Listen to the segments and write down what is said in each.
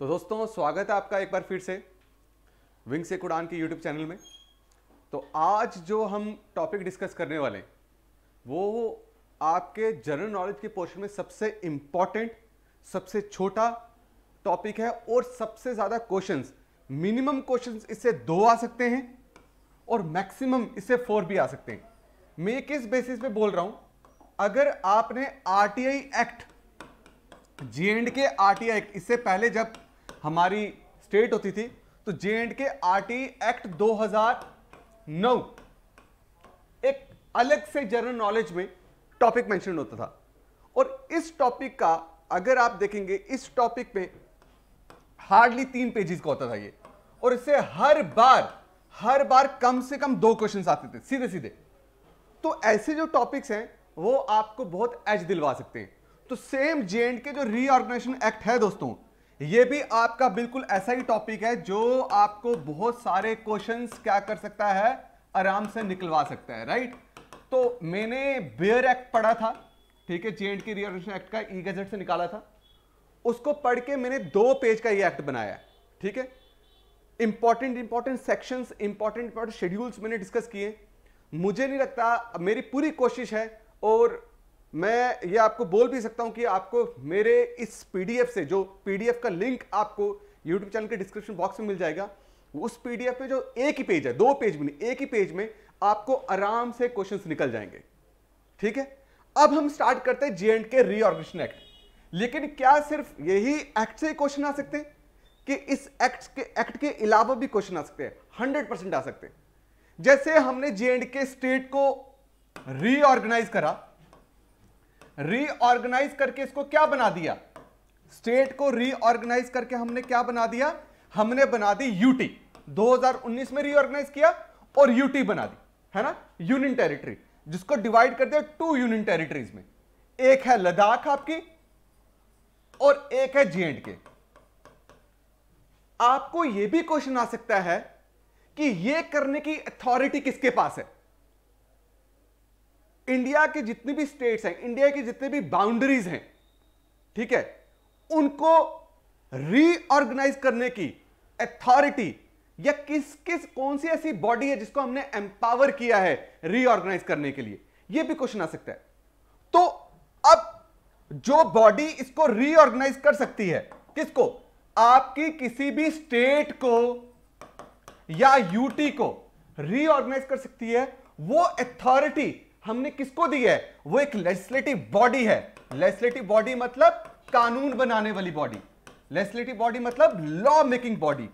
तो दोस्तों स्वागत है आपका एक बार फिर से विंग से कुड़ान के यूट्यूब चैनल में तो आज जो हम टॉपिक डिस्कस करने वाले वो आपके जनरल नॉलेज के पोर्शन में सबसे इम्पॉर्टेंट सबसे छोटा टॉपिक है और सबसे ज़्यादा क्वेश्चंस मिनिमम क्वेश्चंस इससे दो आ सकते हैं और मैक्सिमम इससे फोर भी आ सकते हैं मैं किस बेसिस पे बोल रहा हूं अगर आपने RTI act J and K RTI act इससे पहले जब हमारी स्टेट होती थी तो J and K R T act 2009 एक अलग से जनरल नॉलेज में टॉपिक मेंशन होता था और इस टॉपिक का अगर आप देखेंगे इस टॉपिक में हार्डली तीन पेजेस का होता था ये और इससे हर बार हर बार कम से कम दो क्वेश्चन आते थे सीधे सीधे तो ऐसे जो टॉपिक्स हैं वो आपको बहुत एज दिलवा सकते हैं तो सेम जे के जो रीऑर्गेनाइजेशन एक्ट है दोस्तों ये भी आपका बिल्कुल ऐसा ही टॉपिक है जो आपको बहुत सारे क्वेश्चंस क्या कर सकता है आराम से निकलवा सकता है राइट तो मैंने बियर एक्ट पढ़ा था ठीक है जे की रिजर्वेशन एक्ट का ई गजट से निकाला था उसको पढ़ के मैंने दो पेज का ये एक्ट बनाया ठीक है important important section important important schedules मैंने डिस्कस किए मुझे नहीं लगता मेरी पूरी कोशिश है और मैं ये आपको बोल भी सकता हूं कि आपको मेरे इस पीडीएफ से जो पीडीएफ का लिंक आपको यूट्यूब चैनल के डिस्क्रिप्शन बॉक्स में मिल जाएगा उस पीडीएफ में जो एक ही पेज है दो पेज में एक ही पेज में आपको आराम से क्वेश्चंस निकल जाएंगे ठीक है अब हम स्टार्ट करते हैं J and K reorganisation act लेकिन क्या सिर्फ यही एक्ट से क्वेश्चन आ सकते हैं कि इस एक्ट के एक्ट के अलावा भी क्वेश्चन आ सकते हैं हंड्रेड परसेंट आ सकते हैं जैसे हमने जे एंड के स्टेट को रीऑर्गेनाइज करा रीऑर्गेनाइज करके इसको क्या बना दिया स्टेट को रीऑर्गेनाइज करके हमने क्या बना दिया हमने बना दी यूटी 2019 में रीऑर्गेनाइज किया और यूटी बना दी है ना यूनियन टेरिटरी जिसको डिवाइड कर दिया टू यूनियन टेरिटरीज में एक है लद्दाख आपकी और एक है जे एंड के आपको यह भी क्वेश्चन आ सकता है कि यह करने की अथॉरिटी किसके पास है इंडिया के जितने भी स्टेट्स हैं इंडिया की जितनी भी बाउंड्रीज हैं ठीक है उनको रीऑर्गेनाइज करने की अथॉरिटी या किस किस कौन सी ऐसी बॉडी है जिसको हमने एम्पावर किया है रीऑर्गेनाइज करने के लिए यह भी क्वेश्चन आ सकता है तो अब जो बॉडी इसको रीऑर्गेनाइज कर सकती है किसको आपकी किसी भी स्टेट को या यूटी को रीऑर्गेनाइज कर सकती है वो अथॉरिटी हमने किसको दी है वो एक लेजिस्लेटिव बॉडी है लेजिस्लेटिव बॉडी मतलब कानून बनाने वाली बॉडी लेजिस्लेटिव बॉडी मतलब लॉ मेकिंग बॉडी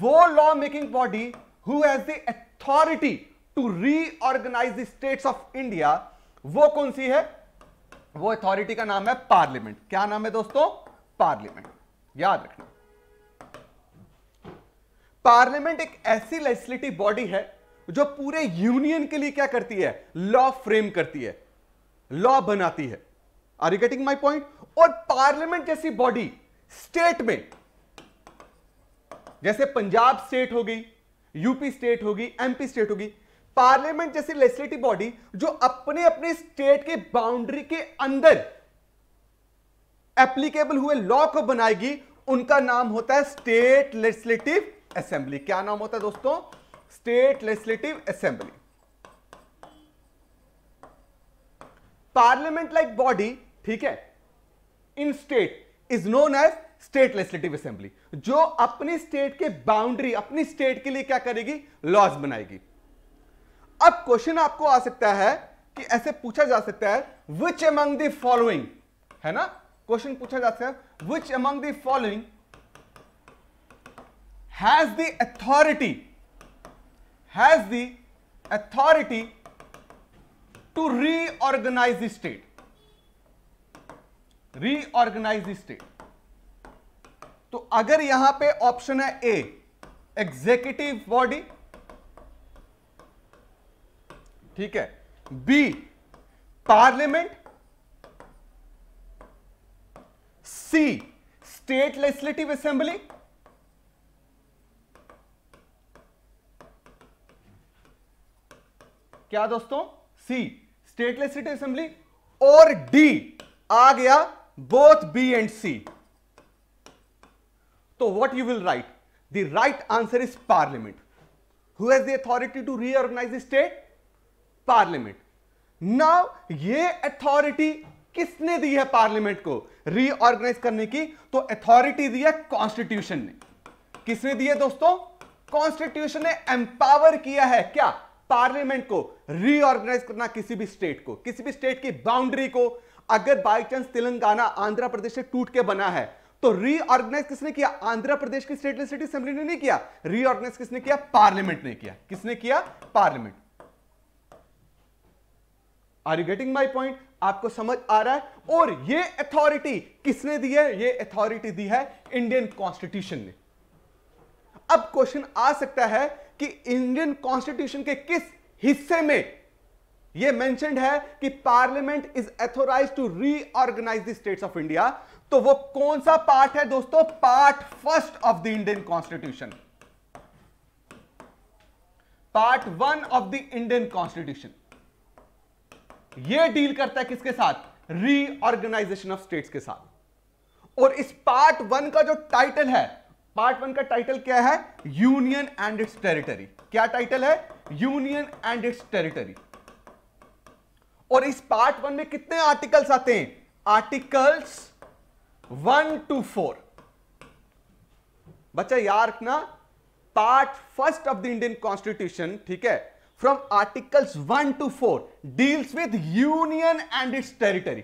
वो law making body who has the authority to reorganise the states of India वो कौन सी है वो अथॉरिटी का नाम है पार्लियामेंट क्या नाम है दोस्तों पार्लियामेंट याद रखना पार्लियामेंट एक ऐसी लेजिस्लेटिव बॉडी है जो पूरे यूनियन के लिए क्या करती है लॉ फ्रेम करती है लॉ बनाती है are you getting my point और पार्लियामेंट जैसी बॉडी स्टेट में जैसे पंजाब स्टेट होगी यूपी स्टेट होगी एमपी स्टेट होगी पार्लियामेंट जैसी लेजिस्लेटिव बॉडी जो अपने अपने स्टेट के बाउंड्री के अंदर एप्लीकेबल हुए लॉ को बनाएगी उनका नाम होता है स्टेट लेजिस्लेटिव असेंबली क्या नाम होता है दोस्तों state legislative assembly parliament like body ठीक है in state is known as state legislative assembly जो अपनी स्टेट के बाउंड्री अपनी स्टेट के लिए क्या करेगी लॉज बनाएगी अब क्वेश्चन आपको आ सकता है कि ऐसे पूछा जा सकता है विच एमंग द फॉलोइंग है ना क्वेश्चन पूछा जा सकता है which among the following has the authority has the authority to reorganize the state. Reorganize the state. तो अगर यहां पे ऑप्शन है ए एग्जीक्यूटिव बॉडी ठीक है B parliament C state legislative assembly क्या दोस्तों सी स्टेटलेस सिटी असेंबली और डी आ गया बोथ बी एंड सी तो what you will write the right answer is parliament who has the authority to reorganise the state parliament now ये authority किसने दी है पार्लियामेंट को रीऑर्गेनाइज करने की तो अथॉरिटी दी है कॉन्स्टिट्यूशन ने किसने दी है दोस्तों कॉन्स्टिट्यूशन ने एम्पावर किया है क्या पार्लियामेंट को रीऑर्गेनाइज करना किसी भी स्टेट को किसी भी स्टेट की बाउंड्री को अगर बाई चांस तेलंगाना आंध्र प्रदेश से टूट के बना है तो रीऑर्गेनाइज किसने किया आंध्र प्रदेश की स्टेट लेजिस्लेटिव असेंबली ने नहीं किया रीऑर्गेनाइज किसने किया पार्लियामेंट ने किया किसने किया parliament are you getting my point आपको समझ आ रहा है और ये अथॉरिटी किसने दी है ये अथॉरिटी दी है इंडियन कॉन्स्टिट्यूशन ने अब क्वेश्चन आ सकता है कि इंडियन कॉन्स्टिट्यूशन के किस हिस्से में यह मेंशनड है कि parliament is authorise to reorganise the states of India तो वो कौन सा पार्ट है दोस्तों part first of the Indian constitution part one of the Indian constitution ये डील करता है किसके साथ रीऑर्गेनाइजेशन ऑफ स्टेट्स के साथ और इस पार्ट वन का जो टाइटल है पार्ट वन का टाइटल क्या है यूनियन एंड इट्स टेरिटरी क्या टाइटल है यूनियन एंड इट्स टेरिटरी और इस पार्ट वन में कितने आर्टिकल्स आते हैं आर्टिकल्स वन टू फोर बच्चा यार रखना part first of the Indian constitution ठीक है from articles one to four deals with union and its territory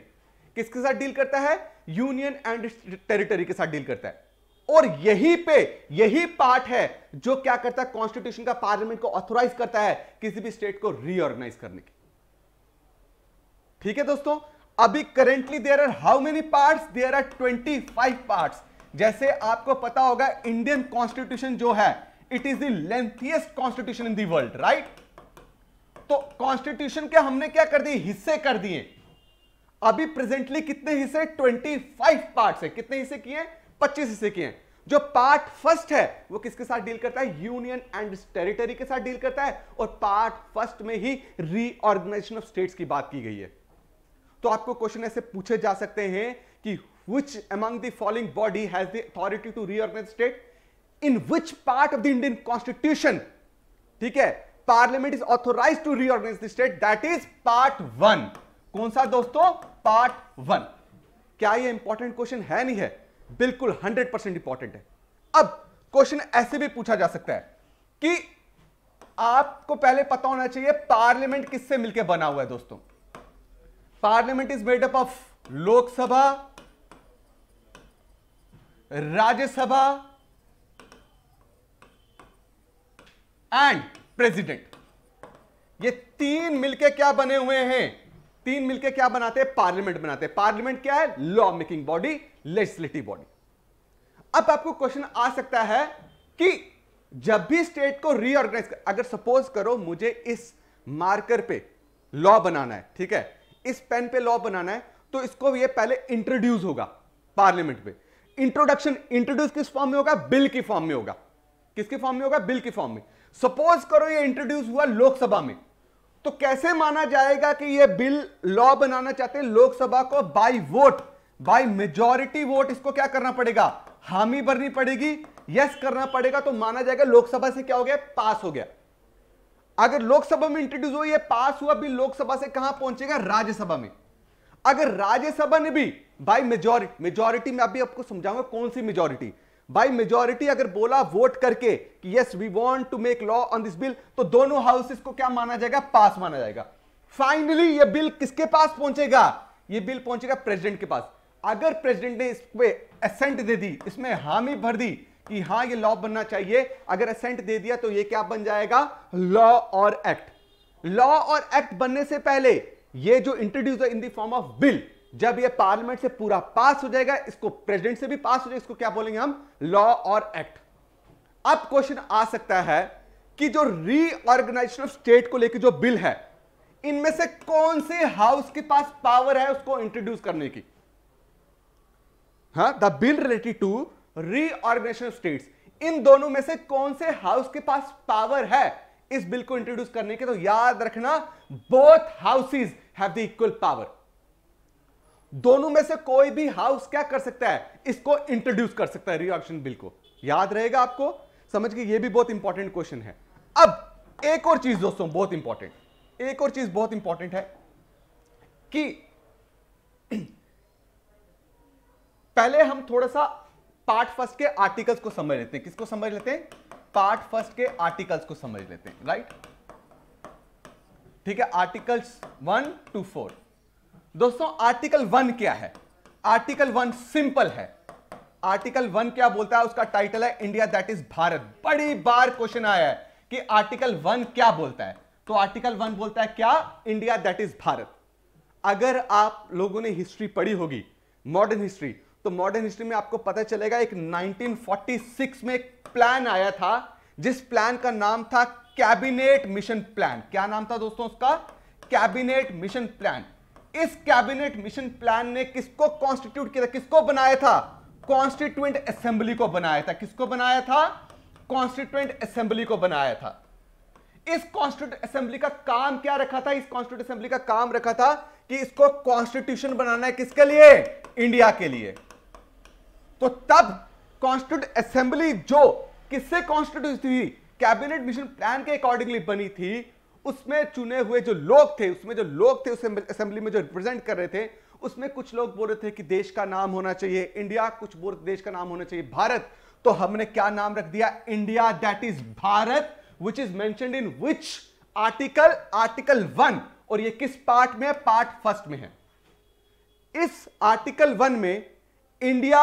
किसके साथ डील करता है यूनियन एंड टेरिटरी के साथ डील करता है और यही पे यही पार्ट है जो क्या करता है कॉन्स्टिट्यूशन का पार्लियामेंट को ऑथोराइज करता है किसी भी स्टेट को रीऑर्गेनाइज करने की ठीक है दोस्तों अभी currently there are how many part there are twenty five part जैसे आपको पता होगा इंडियन कॉन्स्टिट्यूशन जो है it is the lengthiest constitution in world right तो कॉन्स्टिट्यूशन के हमने क्या कर दिए हिस्से कर दिए अभी प्रेजेंटली कितने हिस्से 25 पार्ट्स है कितने हिस्से किए पच्चीस हिस्से के हैं जो पार्ट फर्स्ट है वो किसके साथ डील करता है यूनियन एंड टेरिटरी के साथ डील करता है और पार्ट फर्स्ट में ही रीऑर्गेनाइजेशन ऑफ स्टेट्स की बात की गई है तो आपको क्वेश्चन ऐसे पूछे जा सकते हैं कि which among following body has the authority to reorganise state in which part of the Indian constitution ठीक है parliament is authorise to reorganise the state that is part one कौन सा दोस्तों पार्ट वन क्या ये इंपॉर्टेंट क्वेश्चन है नहीं है बिल्कुल 100 परसेंट इंपॉर्टेंट है अब क्वेश्चन ऐसे भी पूछा जा सकता है कि आपको पहले पता होना चाहिए पार्लियामेंट किससे मिलकर बना हुआ है दोस्तों parliament is made up of Lok Sabha Rajya Sabha and president ये तीन मिलके क्या बने हुए हैं तीन मिलके क्या बनाते हैं पार्लियामेंट बनाते हैं पार्लियामेंट क्या है law making body legislative body अब आपको क्वेश्चन आ सकता है कि जब भी स्टेट को रीऑर्गेनाइज कर अगर सपोज करो मुझे इस मार्कर पे लॉ बनाना है ठीक है इस पेन पे लॉ बनाना है तो इसको ये पहले इंट्रोड्यूस होगा पार्लियामेंट में इंट्रोडक्शन इंट्रोड्यूस किस फॉर्म में होगा बिल की फॉर्म में होगा किसके फॉर्म में होगा बिल की फॉर्म में सपोज करो ये इंट्रोड्यूस हुआ लोकसभा में तो कैसे माना जाएगा कि ये बिल लॉ बनाना चाहते हैं लोकसभा को by vote by majority vote इसको क्या करना पड़ेगा हामी भरनी पड़ेगी यस करना पड़ेगा तो माना जाएगा लोकसभा से क्या हो गया पास हो गया अगर लोकसभा में इंट्रोड्यूस हुआ ये पास हुआ भी लोकसभा से कहां पहुंचेगा राज्यसभा में अगर राज्यसभा ने भी बाई मेजोरिटी मेजोरिटी में अभी आपको समझाऊंगा कौन सी मेजोरिटी बाई मेजोरिटी अगर बोला वोट करके कि yes we want to make law on this bill तो दोनों हाउसेस को क्या माना जाएगा पास माना जाएगा फाइनली ये बिल किसके पास पहुंचेगा ये बिल पहुंचेगा प्रेसिडेंट के पास अगर प्रेसिडेंट ने इस पे दे दी इसमें हामी भर दी कि हां ये लॉ बनना चाहिए अगर असेंट दे दिया तो ये क्या बन जाएगा लॉ और एक्ट लॉ और एक्ट बनने से पहले ये जो introduce in the form of bill जब ये पार्लियामेंट से पूरा पास हो जाएगा इसको प्रेसिडेंट से भी पास हो जाएगा इसको क्या बोलेंगे हम लॉ और एक्ट अब क्वेश्चन आ सकता है कि जो रीऑर्गेनाइजेशन ऑफ स्टेट को लेकर जो बिल है इनमें से कौन से हाउस के पास पावर है उसको इंट्रोड्यूस करने की the bill related to reorganisation of states इन दोनों में से कौन से हाउस के पास पावर है इस बिल को इंट्रोड्यूस करने के तो याद रखना both houses have the equal power दोनों में से कोई भी हाउस क्या कर सकता है इसको इंट्रोड्यूस कर सकता है रिएक्शन बिल को याद रहेगा आपको समझ के ये भी बहुत इंपॉर्टेंट क्वेश्चन है अब एक और चीज दोस्तों बहुत इंपॉर्टेंट एक और चीज बहुत इंपॉर्टेंट है कि पहले हम थोड़ा सा पार्ट फर्स्ट के आर्टिकल्स को समझ लेते हैं किसको समझ लेते हैं पार्ट फर्स्ट के आर्टिकल्स को समझ लेते हैं राइट ठीक है आर्टिकल्स वन टू फोर दोस्तों आर्टिकल वन क्या है आर्टिकल वन सिंपल है आर्टिकल वन क्या बोलता है उसका टाइटल है इंडिया दैट इज भारत बड़ी बार क्वेश्चन आया है कि आर्टिकल वन क्या बोलता है तो आर्टिकल वन बोलता है क्या इंडिया दैट इज भारत अगर आप लोगों ने हिस्ट्री पढ़ी होगी मॉडर्न हिस्ट्री तो मॉडर्न हिस्ट्री में आपको पता चलेगा एक 1946 में एक प्लान आया था जिस प्लान का नाम था कैबिनेट मिशन प्लान क्या नाम था दोस्तों उसका कैबिनेट मिशन प्लान इस कैबिनेट मिशन प्लान ने किसको कॉन्स्टिट्यूट किया था किसको बनाया था कॉन्स्टिट्यूंट असेंबली को बनाया था किसको बनाया था कॉन्स्टिट्यूंट असेंबली को बनाया था इस कॉन्स्टिट्यूट असेंबली का काम क्या रखा था इस कॉन्स्टिट्यूट असेंबली का काम रखा था कि इसको कॉन्स्टिट्यूशन बनाना है किसके लिए इंडिया के लिए तो तब कॉन्स्टिट्यूट असेंबली जो किससे कॉन्स्टिट्यूट हुई कैबिनेट मिशन प्लान के अकॉर्डिंगली बनी थी उसमें चुने हुए जो लोग थे उसमें जो लोग थे उस असेंबली में जो रिप्रेजेंट कर रहे थे उसमें कुछ लोग बोल रहे थे कि देश का नाम होना चाहिए इंडिया कुछ बोल देश का नाम होना चाहिए भारत तो हमने क्या नाम रख दिया India that is Bharat which is मैं in which article article one और ये किस पार्ट में पार्ट फर्स्ट में है इस आर्टिकल वन में इंडिया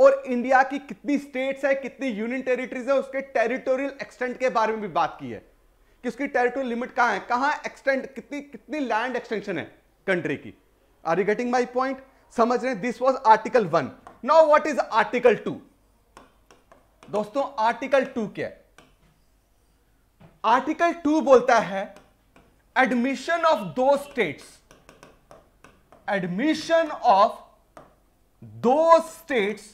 और इंडिया की कितनी स्टेट्स है कितनी यूनियन टेरिटरीज है उसके टेरिटोरियल एक्सटेंट के बारे में भी बात की है कि उसकी टेरिटोरियल लिमिट कहां है कहां एक्सटेंड कितनी कितनी लैंड एक्सटेंशन है कंट्री की are you getting my point समझ रहे this was article one now what is article two दोस्तों आर्टिकल टू क्या आर्टिकल टू बोलता है एडमिशन ऑफ दो स्टेट्स एडमिशन ऑफ दो states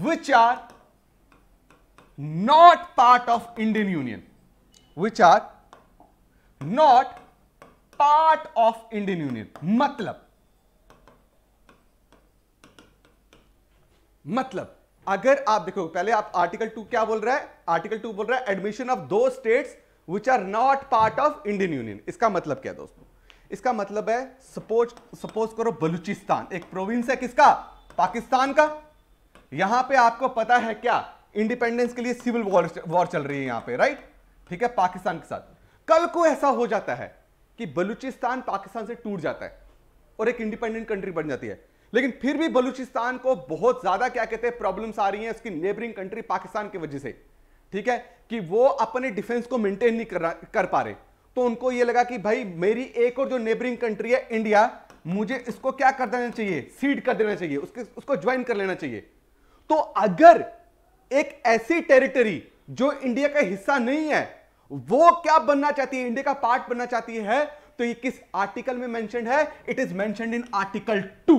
which are not part of Indian Union, which are not part of Indian union मतलब मतलब अगर आप देखो पहले आप आर्टिकल टू क्या बोल रहा है आर्टिकल टू बोल रहा है एडमिशन ऑफ दो states which are not part of Indian union इसका मतलब क्या है दोस्तों इसका मतलब है सपोज सपोज करो बलूचिस्तान एक प्रोविंस है किसका पाकिस्तान का यहां पे आपको पता है क्या इंडिपेंडेंस के लिए सिविल वॉर वॉर चल रही है यहां पे राइट ठीक है पाकिस्तान के साथ कल को ऐसा हो जाता है कि बलूचिस्तान पाकिस्तान से टूट जाता है और एक इंडिपेंडेंट कंट्री बन जाती है लेकिन फिर भी बलूचिस्तान को बहुत ज्यादा क्या कहते हैं प्रॉब्लम्स आ रही हैं उसकी नेबरिंग कंट्री पाकिस्तान की वजह से ठीक है कि वो अपने डिफेंस को मेंटेन नहीं कर, कर पा रहे तो उनको ये लगा कि भाई मेरी एक और जो नेबरिंग कंट्री है इंडिया मुझे इसको क्या कर देना चाहिए सीड कर देना चाहिए उसके उसको ज्वाइन कर लेना चाहिए तो अगर एक ऐसी टेरिटरी जो इंडिया का हिस्सा नहीं है वो क्या बनना चाहती है इंडिया का पार्ट बनना चाहती है तो ये किस आर्टिकल में मेंशन है it is mention in article two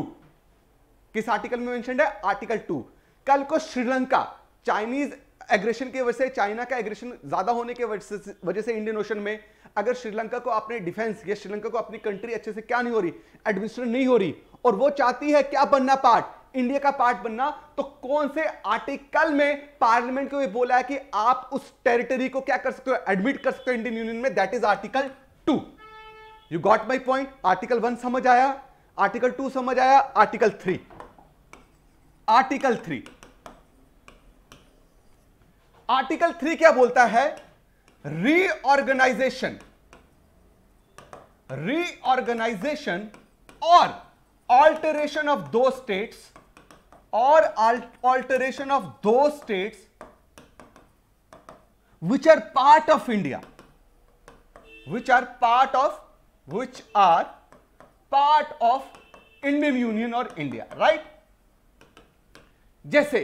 किस आर्टिकल में मेंशन है आर्टिकल टू कल को श्रीलंका चाइनीज एग्रेशन की वजह से चाइना का एग्रेशन ज्यादा होने के वजह से इंडियन ओशन में अगर श्रीलंका को अपने डिफेंस या श्रीलंका को अपनी कंट्री अच्छे से क्या नहीं हो रही एडमिनिस्ट्रेशन नहीं हो रही और वो चाहती है क्या बनना पार्ट इंडिया का पार्ट बनना तो कौन से आर्टिकल में पार्लियामेंट को ये बोला है कि आप उस टेरिटरी को क्या कर सकते हो एडमिट कर सकते हो इंडियन यूनियन में that is article two you got my point article one समझ आया आर्टिकल टू समझ आया article three article three article three क्या बोलता है रीऑर्गेनाइजेशन रीऑर्गेनाइजेशन और ऑल्टरेशन ऑफ दो states or alteration of those states which are part of India, which are part of, which are part of Indian Union or India, right? जैसे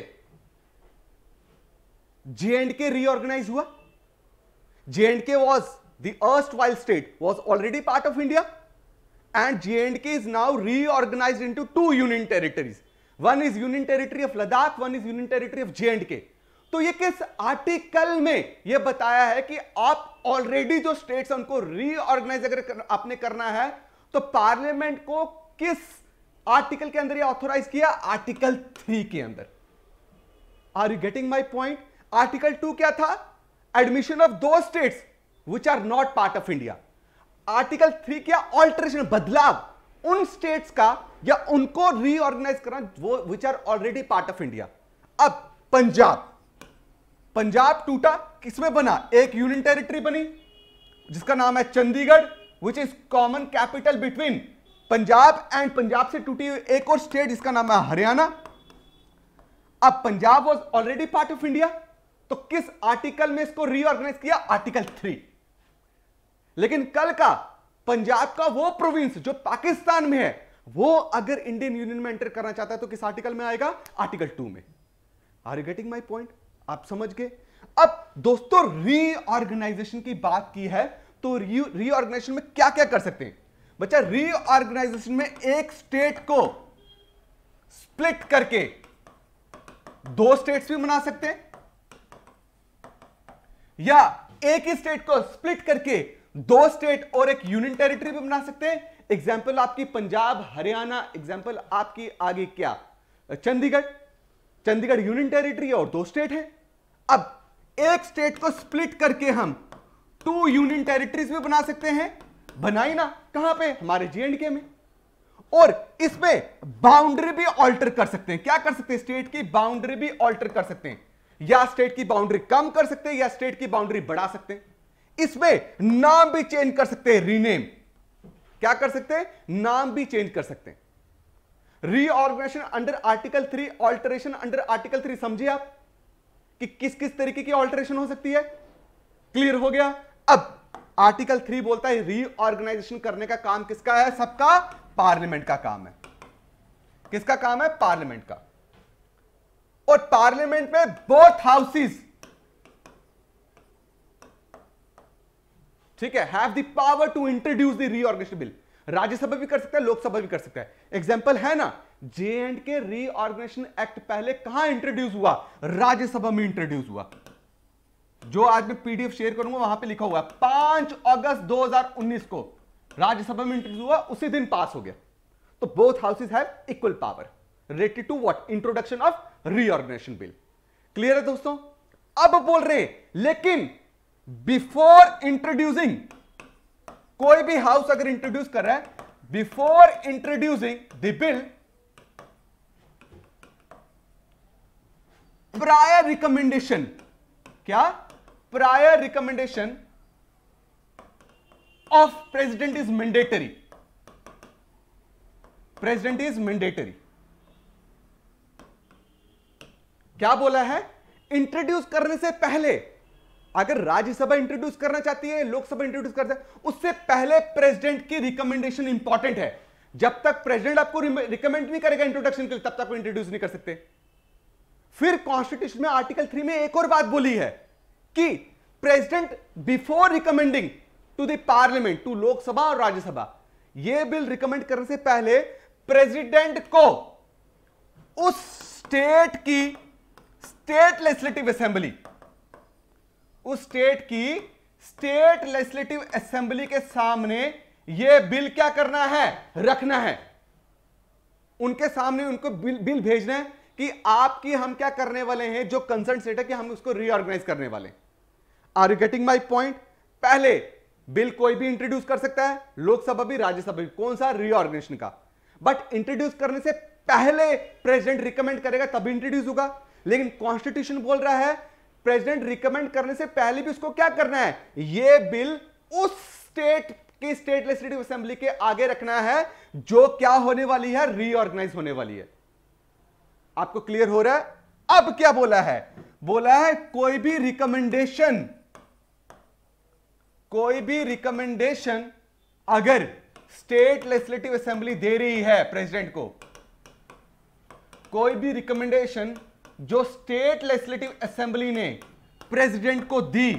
जे J&K हुआ J&K was the erstwhile state was already part of India and J&K is now reorganized into two union territories. One is union territory of Ladakh one is union territory of J and K तो ये किस article में ये बताया है कि आप already जो स्टेट्स उनको रीऑर्गेनाइज अगर कर, आपने करना है तो पार्लियामेंट को किस आर्टिकल के अंदर ये ऑथोराइज किया आर्टिकल थ्री के अंदर are you getting my point article two क्या था एडमिशन ऑफ दो states which are not part of India article three क्या ऑल्टरेशन बदलाव उन स्टेट्स का या उनको रीऑर्गेनाइज करना वो which are already part of India अब पंजाब पंजाब टूटा किसमें बना एक यूनियन टेरिटरी बनी जिसका नाम है Chandigarh which is common capital between Punjab and Punjab से टूटी हुई एक और स्टेट जिसका नाम है हरियाणा अब Punjab was already part of India तो किस आर्टिकल में इसको रीऑर्गेनाइज किया आर्टिकल थ्री लेकिन कल का पंजाब का वो प्रोविंस जो पाकिस्तान में है वो अगर इंडियन यूनियन में एंटर करना चाहता है तो किस आर्टिकल में आएगा आर्टिकल टू में are you getting my point आप समझ गए अब दोस्तों रीऑर्गेनाइजेशन की बात की है तो रीऑर्गेनाइजेशन में क्या क्या कर सकते हैं बच्चा रीऑर्गेनाइजेशन में एक स्टेट को स्प्लिट करके दो स्टेट्स भी बना सकते हैं या एक ही स्टेट को स्प्लिट करके दो स्टेट और एक यूनियन टेरिटरी भी बना सकते हैं एग्जाम्पल आपकी पंजाब हरियाणा एग्जाम्पल आपकी आगे क्या चंडीगढ़ चंडीगढ़ यूनियन टेरिटरी और दो स्टेट है अब एक स्टेट को स्प्लिट करके हम टू यूनियन टेरिटरीज में बना सकते हैं बनाई ना कहां पे हमारे जे में और इसमें बाउंड्री भी ऑल्टर कर सकते हैं क्या कर सकते हैं स्टेट की बाउंड्री भी ऑल्टर कर सकते हैं या स्टेट की बाउंड्री कम कर सकते हैं या स्टेट की बाउंड्री बढ़ा सकते हैं इसमें नाम भी चेंज कर सकते हैं रीनेम क्या कर सकते हैं नाम भी चेंज कर सकते हैं reorganisation under article three alteration under article three समझिए आप कि किस किस तरीके की ऑल्टरेशन हो सकती है क्लियर हो गया अब आर्टिकल थ्री बोलता है रीऑर्गेनाइजेशन करने का काम किसका है सबका पार्लियामेंट का काम है किसका काम है पार्लियामेंट का और पार्लियामेंट में बोथ हाउसेस ठीक है have the power to introduce the reorganisation bill Rajya Sabha भी कर सकता है लोकसभा भी कर सकता है एग्जाम्पल है ना J and K reorganisation act पहले कहां इंट्रोड्यूस हुआ राज्यसभा में इंट्रोड्यूस हुआ जो आज मैं पीडीएफ शेयर करूंगा वहां पे लिखा हुआ है पांच अगस्त 2019 को राज्यसभा में इंट्रोड्यूस हुआ उसी दिन पास हो गया तो both houses have equal power related to what introduction of reorganisation bill clear है दोस्तों अब बोल रहे लेकिन बिफोर इंट्रोड्यूसिंग कोई भी हाउस अगर इंट्रोड्यूस कर रहा है before introducing the bill prior recommendation क्या prior recommendation of president is mandatory president is mandatory क्या बोला है इंट्रोड्यूस करने से पहले अगर राज्यसभा इंट्रोड्यूस करना चाहती है लोकसभा इंट्रोड्यूस करता है उससे पहले प्रेसिडेंट की रिकमेंडेशन इंपॉर्टेंट है जब तक प्रेसिडेंट आपको रिकमेंड नहीं करेगा इंट्रोडक्शन के लिए तब तक इंट्रोड्यूस नहीं कर सकते फिर कॉन्स्टिट्यूशन में आर्टिकल थ्री में एक और बात बोली है कि president before recommending to the parliament to Lok Sabha और राज्यसभा यह बिल रिकमेंड करने से पहले प्रेसिडेंट को उस स्टेट की स्टेट लेजिस्लेटिव असेंबली उस स्टेट की स्टेट लेजिस्लेटिव असेंबली के सामने ये बिल क्या करना है रखना है उनके सामने उनको बिल बिल भेजना है कि आपकी हम क्या करने वाले हैं जो कंसर्न स्टेट है कि हम उसको रीऑर्गेनाइज करने वाले are you getting my point पहले बिल कोई भी इंट्रोड्यूस कर सकता है लोकसभा भी राज्यसभा भी कौन सा रीऑर्गेनाइजेशन का बट इंट्रोड्यूस करने से पहले प्रेसिडेंट रिकमेंड करेगा तभी इंट्रोड्यूस होगा लेकिन कॉन्स्टिट्यूशन बोल रहा है प्रेसिडेंट रिकमेंड करने से पहले भी उसको क्या करना है ये बिल उस स्टेट की स्टेट लेजिस्लेटिव असेंबली के आगे रखना है जो क्या होने वाली है रीऑर्गेनाइज होने वाली है आपको क्लियर हो रहा है अब क्या बोला है बोला है कोई भी रिकमेंडेशन कोई भी रिकमेंडेशन अगर स्टेट लेजिस्लेटिव असेंबली दे रही है प्रेसिडेंट को कोई भी रिकमेंडेशन जो स्टेट लेजिस्लेटिव असेंबली ने प्रेसिडेंट को दी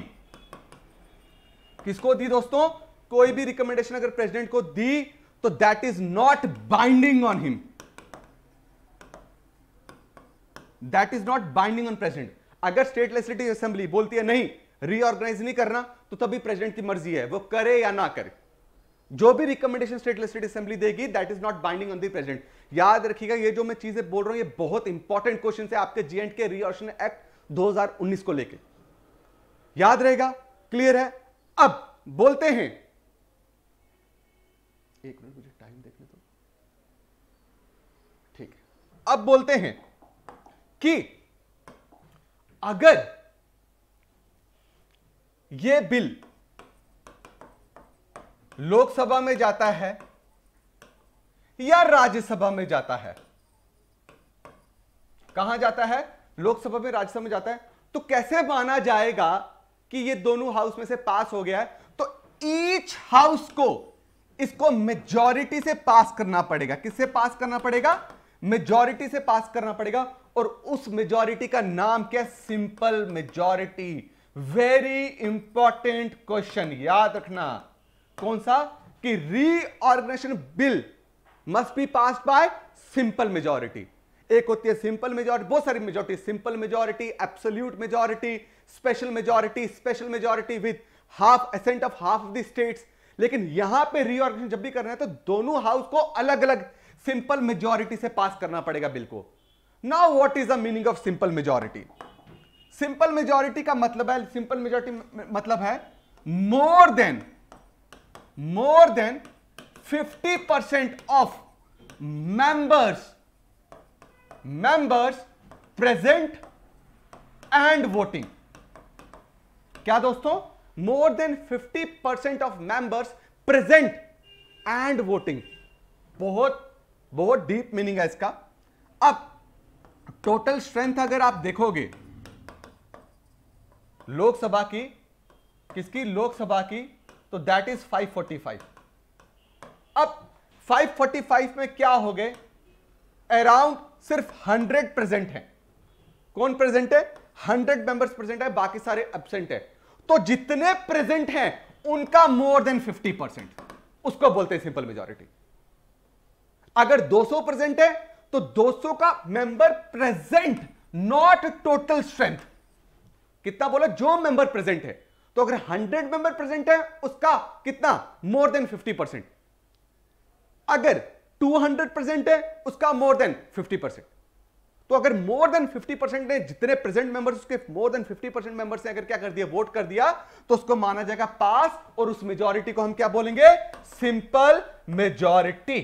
किसको दी दोस्तों कोई भी रिकमेंडेशन अगर प्रेसिडेंट को दी तो that is not binding on him that is not binding on president अगर स्टेट लेजिस्लेटिव असेंबली बोलती है नहीं रीऑर्गेनाइज नहीं करना तो तभी प्रेसिडेंट की मर्जी है वो करे या ना करे जो भी रिकमेंडेशन स्टेट लिस्टेड असेंबली देगी that is not binding on the present याद रखिएगा ये जो मैं चीजें बोल रहा हूं ये बहुत इंपॉर्टेंट क्वेश्चन है आपके जी एंड के रिओशन एक्ट 2019 को लेके याद रहेगा क्लियर है अब बोलते हैं एक मिनट मुझे टाइम देखने दो तो। ठीक है अब बोलते हैं कि अगर ये बिल लोकसभा में जाता है या राज्यसभा में जाता है कहां जाता है लोकसभा में राज्यसभा में जाता है तो कैसे माना जाएगा कि ये दोनों हाउस में से पास हो गया है तो ईच हाउस को इसको मेजॉरिटी से पास करना पड़ेगा किससे पास करना पड़ेगा मेजॉरिटी से पास करना पड़ेगा और उस मेजॉरिटी का नाम क्या simple majority very important question याद रखना कौन सा कि reorganisation bill must be pass by simple majority एक होती है सिंपल मेजोरिटी बहुत सारी majority simple majority absolute majority special majority special majority with half assent of half of the states लेकिन यहां पे रीऑर्गेनाइजेशन जब भी करना है तो दोनों हाउस को अलग अलग सिंपल मेजोरिटी से पास करना पड़ेगा बिल को now what is the meaning of simple majority simple majority का मतलब है सिंपल मेजोरिटी मतलब है more than more than 50% of members members present and voting क्या दोस्तों more than 50 percent of members present and voting बहुत बहुत डीप मीनिंग है इसका अब टोटल स्ट्रेंथ अगर आप देखोगे लोकसभा की किसकी लोकसभा की तो दैट इज 545 अब 545 में क्या हो गए अराउंड सिर्फ 100 प्रेजेंट हैं कौन प्रेजेंट है 100 मेंबर्स प्रेजेंट है बाकी सारे एबसेंट है तो जितने प्रेजेंट हैं उनका मोर देन 50 परसेंट उसको बोलते हैं सिंपल मेजोरिटी अगर 200 प्रेजेंट है तो 200 का member present not total strength कितना बोला जो मेंबर प्रेजेंट है तो अगर 100 मेंबर प्रेजेंट है उसका कितना मोर देन 50 परसेंट अगर 200 प्रेजेंट है उसका मोर देन 50 परसेंट तो अगर मोर देन 50 परसेंट ने जितने प्रेजेंट मेंबर्स उसके मोर देन 50 परसेंट मेंबर्स ने अगर क्या कर दिया वोट कर दिया तो उसको माना जाएगा पास और उस मेजोरिटी को हम क्या बोलेंगे सिंपल मेजोरिटी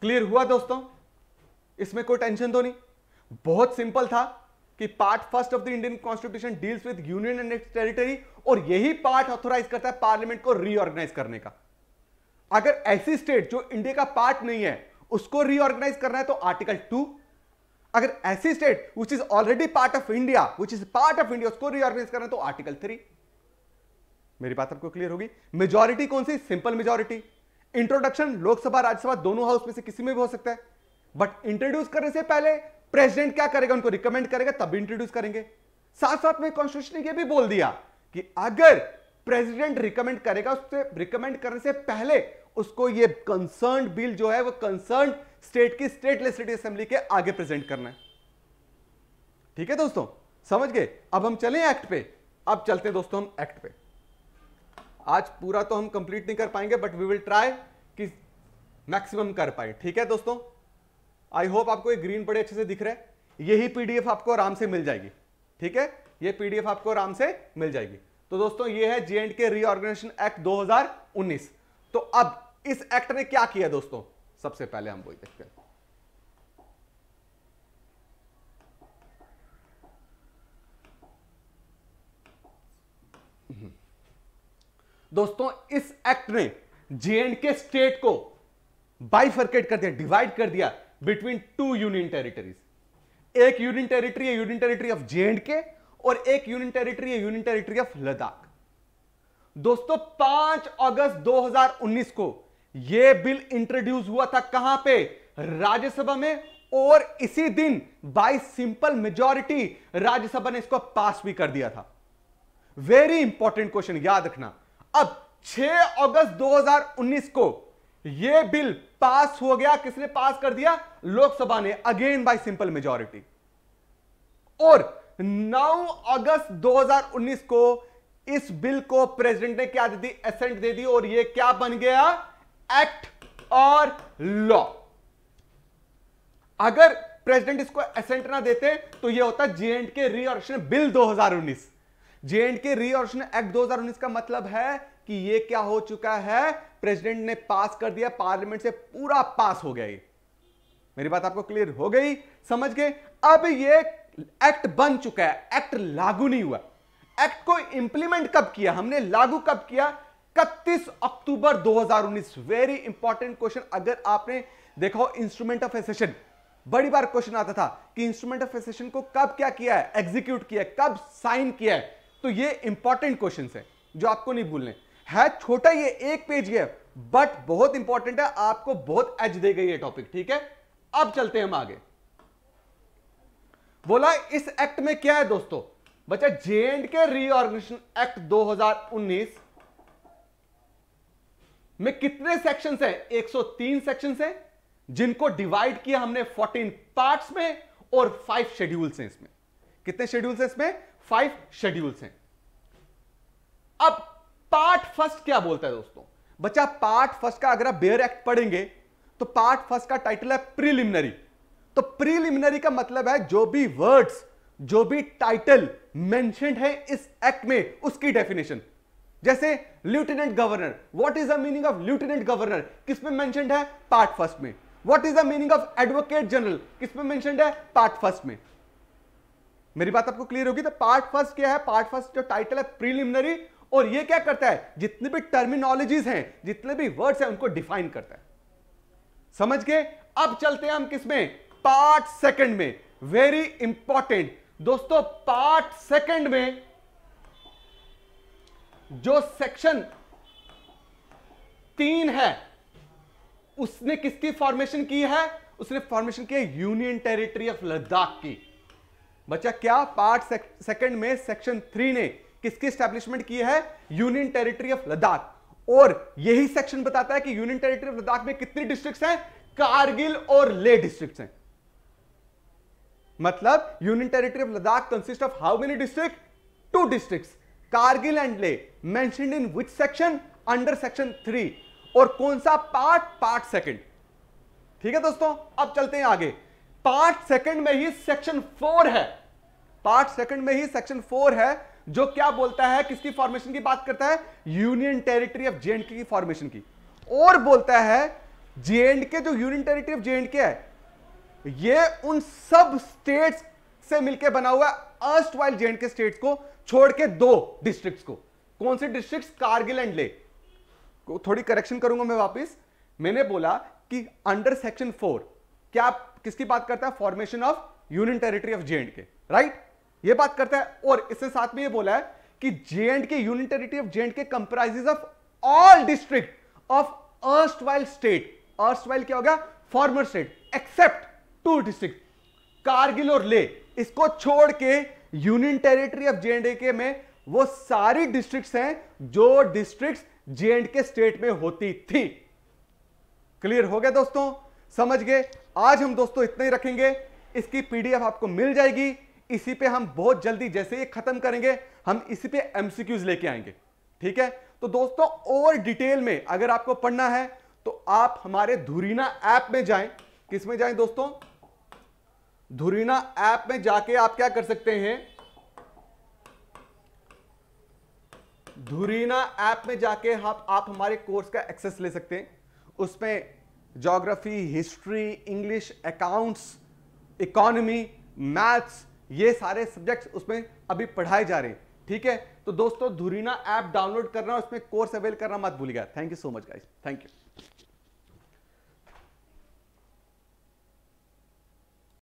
क्लियर हुआ दोस्तों इसमें कोई टेंशन तो नहीं बहुत सिंपल था कि part first of the Indian constitution deals with union and its territory और यही पार्ट ऑथोराइज करता है पार्लियामेंट को रीऑर्गेनाइज करने का अगर ऐसी स्टेट जो इंडिया का पार्ट नहीं है उसको रीऑर्गेनाइज करना है तो आर्टिकल टू अगर ऐसी state which is already part of India which is part of India उसको रीऑर्गेनाइज करना है तो आर्टिकल थ्री मेरी बात आपको क्लियर होगी मेजोरिटी कौन सी simple majority introduction Lok Sabha Rajya Sabha दोनों हाउस में से किसी में भी हो सकता है बट इंट्रोड्यूस करने से पहले प्रेसिडेंट क्या करेगा उनको रिकमेंड करेगा तब इंट्रोड्यूस करेंगे साथ साथ में कॉन्स्टिट्यूशन ने यह भी बोल दिया कि अगर प्रेसिडेंट रिकमेंड करेगा उससे रिकमेंड करने से पहले उसको ये कंसर्न बिल जो है वो कंसर्न स्टेट की स्टेट लेजिस्लेटिव असेंबली के आगे प्रेजेंट करना है ठीक है दोस्तों समझ गए अब हम चले एक्ट पे अब चलते हैं दोस्तों हम एक्ट पे आज पूरा तो हम कंप्लीट नहीं कर पाएंगे बट वी विल ट्राई कि मैक्सिमम कर पाए ठीक है दोस्तों आई होप आपको ये ग्रीन बड़े अच्छे से दिख रहे हैं यही पीडीएफ आपको आराम से मिल जाएगी ठीक है ये पीडीएफ आपको आराम से मिल जाएगी तो दोस्तों ये है जे के रीऑर्गेनाइजेशन एक्ट 2019 तो अब इस एक्ट ने क्या किया दोस्तों सबसे पहले हम वही देखते हैं दोस्तों इस एक्ट ने जे के स्टेट को बाइफर्केट कर दिया डिवाइड कर दिया बिटवीन टू यूनियन टेरिटरीज एक यूनियन टेरिटरी है union territory of J and K और एक यूनियन टेरिटरी है यूनियन टेरिटरी ऑफ लद्दाख दोस्तों पांच अगस्त 2019 को यह बिल इंट्रोड्यूस हुआ था कहां पे राज्यसभा में और इसी दिन बाई सिंपल मेजॉरिटी राज्यसभा ने इसको पास भी कर दिया था वेरी इंपॉर्टेंट क्वेश्चन याद रखना अब 6 अगस्त 2019 को ये बिल पास हो गया किसने पास कर दिया लोकसभा ने अगेन बाय सिंपल मेजॉरिटी और 9 अगस्त 2019 को इस बिल को प्रेसिडेंट ने क्या दे दी एसेंट दे दी और ये क्या बन गया एक्ट और लॉ अगर प्रेसिडेंट इसको एसेंट ना देते तो ये होता जे एंड के रीऑर्शन बिल 2019 एंड के रीऑर्शन एक्ट 2019 का मतलब है कि ये क्या हो चुका है प्रेसिडेंट ने पास कर दिया पार्लियामेंट से पूरा पास हो गया ये मेरी बात आपको क्लियर हो गई समझ गए अब ये एक्ट बन चुका है एक्ट लागू नहीं हुआ एक्ट को इंप्लीमेंट कब किया हमने लागू कब किया 31 अक्टूबर 2019 वेरी इंपॉर्टेंट क्वेश्चन अगर आपने देखा हो इंस्ट्रूमेंट ऑफ एसेशन बड़ी बार क्वेश्चन आता था कि इंस्ट्रूमेंट ऑफ एसेशन को कब क्या किया है एग्जीक्यूट किया है कब साइन किया है तो ये इंपॉर्टेंट क्वेश्चन है जो आपको नहीं भूलने है छोटा ये एक पेज गैप बट बहुत इंपॉर्टेंट है आपको बहुत एज दे गई ये टॉपिक ठीक है अब चलते हैं हम आगे बोला इस एक्ट में क्या है दोस्तों बच्चा J and K reorganisation act 2019 में कितने सेक्शंस हैं 103 सेक्शंस हैं जिनको डिवाइड किया हमने 14 पार्ट्स में और फाइव शेड्यूल्स हैं इसमें कितने शेड्यूल्स हैं इसमें फाइव शेड्यूल्स हैं अब पार्ट फर्स्ट क्या बोलता है दोस्तों बच्चा पार्ट फर्स्ट का अगर आप बेयर एक्ट पढ़ेंगे तो पार्ट फर्स्ट का टाइटल है प्रीलिमिनरी तो प्रीलिमिनरी का मतलब है जो भी वर्ड्स जो भी टाइटल मेंशनड है इस एक्ट में उसकी डेफिनेशन जैसे lieutenant governor what is the meaning of lieutenant governor किस में मेंशनड है पार्ट फर्स्ट में what is the meaning of advocate general किस में मेंशनड है पार्ट फर्स्ट में मेरी बात आपको क्लियर होगी तो पार्ट फर्स्ट क्या है पार्ट फर्स्ट जो टाइटल है प्रीलिमिनरी और ये क्या करता है जितने भी टर्मिनोलॉजीज हैं जितने भी वर्ड्स हैं उनको डिफाइन करता है समझ गए अब चलते हैं हम किसमें पार्ट सेकंड में वेरी इंपॉर्टेंट दोस्तों पार्ट सेकंड में जो सेक्शन तीन है उसने किसकी फॉर्मेशन की है उसने फॉर्मेशन किया यूनियन टेरिटरी ऑफ लद्दाख की बच्चा क्या पार्ट सेकंड में सेक्शन थ्री ने किसकी स्टैब्लिशमेंट की है यूनियन टेरिटरी ऑफ लद्दाख और यही सेक्शन बताता है कि यूनियन टेरिटरी ऑफ लद्दाख में कितनी डिस्ट्रिक्ट हैं कारगिल और ले डिस्ट्रिक्ट हैं मतलब union territory of Ladakh consist of how many district two district Kargil and Leh mentioned in which section under section three और कौन सा पार्ट पार्ट सेकंड ठीक है दोस्तों अब चलते हैं आगे पार्ट सेकंड में ही सेक्शन फोर है पार्ट सेकंड में ही सेक्शन फोर है जो क्या बोलता है किसकी फॉर्मेशन की बात करता है यूनियन टेरिटरी ऑफ जे की फॉर्मेशन की और बोलता है जे के जो यूनियन टेरिटरी ऑफ जे के है ये उन सब स्टेट्स से मिलकर बना हुआ अर्स्ट वाइल जे के स्टेट्स को छोड़ के दो डिस्ट्रिक्ट्स को कौन से डिस्ट्रिक्ट्स कारगिल एंड ले थोड़ी करेक्शन करूंगा मैं वापिस मैंने बोला कि अंडर सेक्शन फोर क्या किसकी बात करता है formation of union territory of J K right ये बात करता है और इसके साथ में ये बोला है कि J and K union territory of J and K comprises of all district of erstwhile state erstwhile क्या गया former state except two district Kargil और ले इसको छोड़ के यूनियन टेरिटरी ऑफ जे के में वो सारी डिस्ट्रिक्ट्स हैं जो districts J and K state में होती थी क्लियर हो गया दोस्तों समझ गए आज हम दोस्तों इतना ही रखेंगे इसकी पीडीएफ आपको मिल जाएगी इसी पे हम बहुत जल्दी जैसे ये खत्म करेंगे हम इसी पे एमसीक्यूज लेके आएंगे ठीक है तो दोस्तों और डिटेल में अगर आपको पढ़ना है तो आप हमारे धुरीना ऐप में जाएं किस में जाएं दोस्तों धुरीना ऐप में जाके आप क्या कर सकते हैं धुरीना ऐप में जाके आप आप हमारे कोर्स का एक्सेस ले सकते हैं उसमें geography history English accounts economy maths ये सारे सब्जेक्ट्स उसमें अभी पढ़ाए जा रहे हैं ठीक है तो दोस्तों धुरीना ऐप डाउनलोड करना उसमें कोर्स अवेल करना मत भूलिएगा thank you so much guys thank you